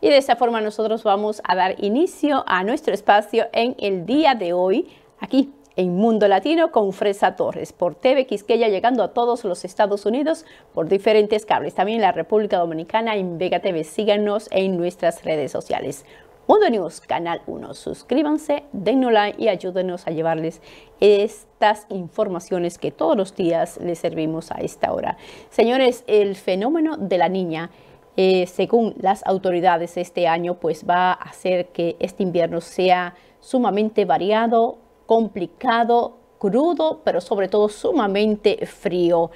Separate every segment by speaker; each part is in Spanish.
Speaker 1: Y de esa forma nosotros vamos a dar inicio a nuestro espacio en el día de hoy, aquí en Mundo Latino con Fresa Torres por TV Quisqueya llegando a todos los Estados Unidos por diferentes cables, también en la República Dominicana en Vega TV. Síganos en nuestras redes sociales. Mundo News, Canal 1. Suscríbanse, denle like y ayúdenos a llevarles estas informaciones que todos los días les servimos a esta hora. Señores, el fenómeno de la niña eh, según las autoridades este año, pues va a hacer que este invierno sea sumamente variado, complicado, crudo, pero sobre todo sumamente frío.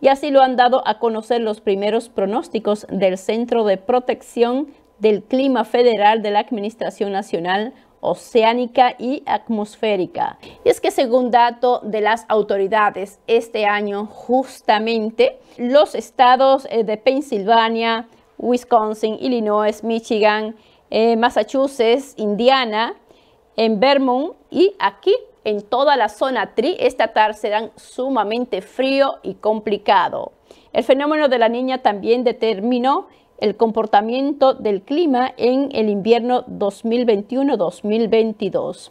Speaker 1: Y así lo han dado a conocer los primeros pronósticos del Centro de Protección del Clima Federal de la Administración Nacional oceánica y atmosférica. Y es que según dato de las autoridades, este año justamente los estados eh, de Pensilvania, Wisconsin, Illinois, Michigan, eh, Massachusetts, Indiana, en Vermont y aquí en toda la zona triestatal serán sumamente frío y complicado. El fenómeno de la niña también determinó el comportamiento del clima en el invierno 2021-2022.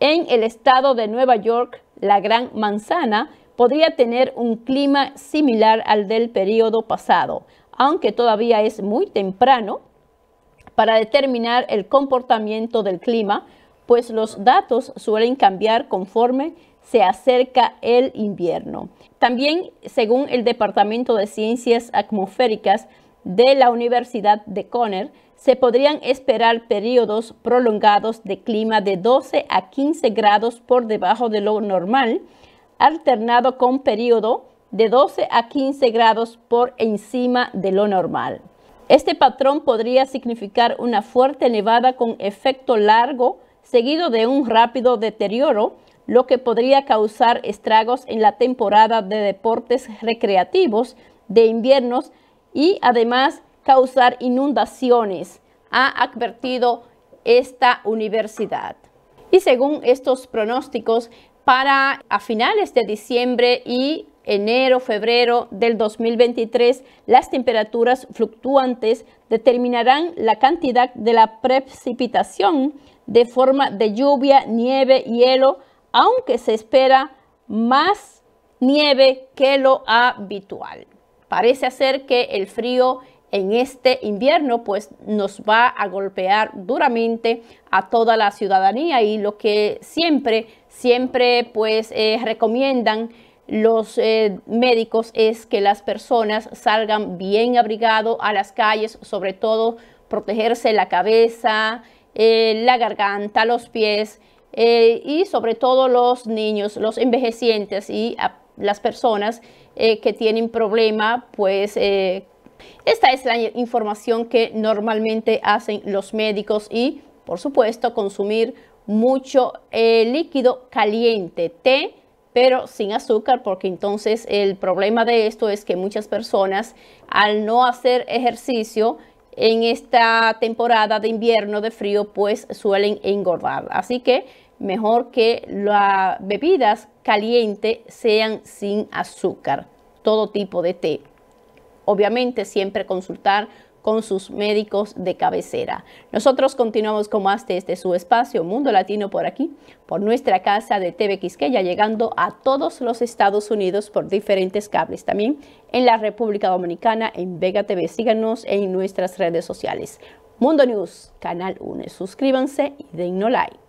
Speaker 1: En el estado de Nueva York, la Gran Manzana podría tener un clima similar al del periodo pasado, aunque todavía es muy temprano para determinar el comportamiento del clima, pues los datos suelen cambiar conforme se acerca el invierno. También, según el Departamento de Ciencias Atmosféricas de la Universidad de Conner, se podrían esperar periodos prolongados de clima de 12 a 15 grados por debajo de lo normal, alternado con periodo de 12 a 15 grados por encima de lo normal. Este patrón podría significar una fuerte nevada con efecto largo seguido de un rápido deterioro, lo que podría causar estragos en la temporada de deportes recreativos de inviernos y además causar inundaciones, ha advertido esta universidad. Y según estos pronósticos, para a finales de diciembre y enero, febrero del 2023, las temperaturas fluctuantes determinarán la cantidad de la precipitación de forma de lluvia, nieve, hielo, aunque se espera más nieve que lo habitual. Parece ser que el frío en este invierno pues nos va a golpear duramente a toda la ciudadanía y lo que siempre, siempre pues eh, recomiendan los eh, médicos es que las personas salgan bien abrigado a las calles, sobre todo protegerse la cabeza, eh, la garganta, los pies eh, y sobre todo los niños, los envejecientes y las personas que tienen problema, pues esta es la información que normalmente hacen los médicos y por supuesto consumir mucho líquido caliente, té, pero sin azúcar, porque entonces el problema de esto es que muchas personas al no hacer ejercicio en esta temporada de invierno, de frío, pues suelen engordar. Así que mejor que las bebidas calientes sean sin azúcar, todo tipo de té. Obviamente siempre consultar con sus médicos de cabecera. Nosotros continuamos como más este su espacio Mundo Latino por aquí, por nuestra casa de TV Quisqueya, llegando a todos los Estados Unidos por diferentes cables. También en la República Dominicana, en Vega TV. Síganos en nuestras redes sociales. Mundo News, Canal 1. Suscríbanse y denos like.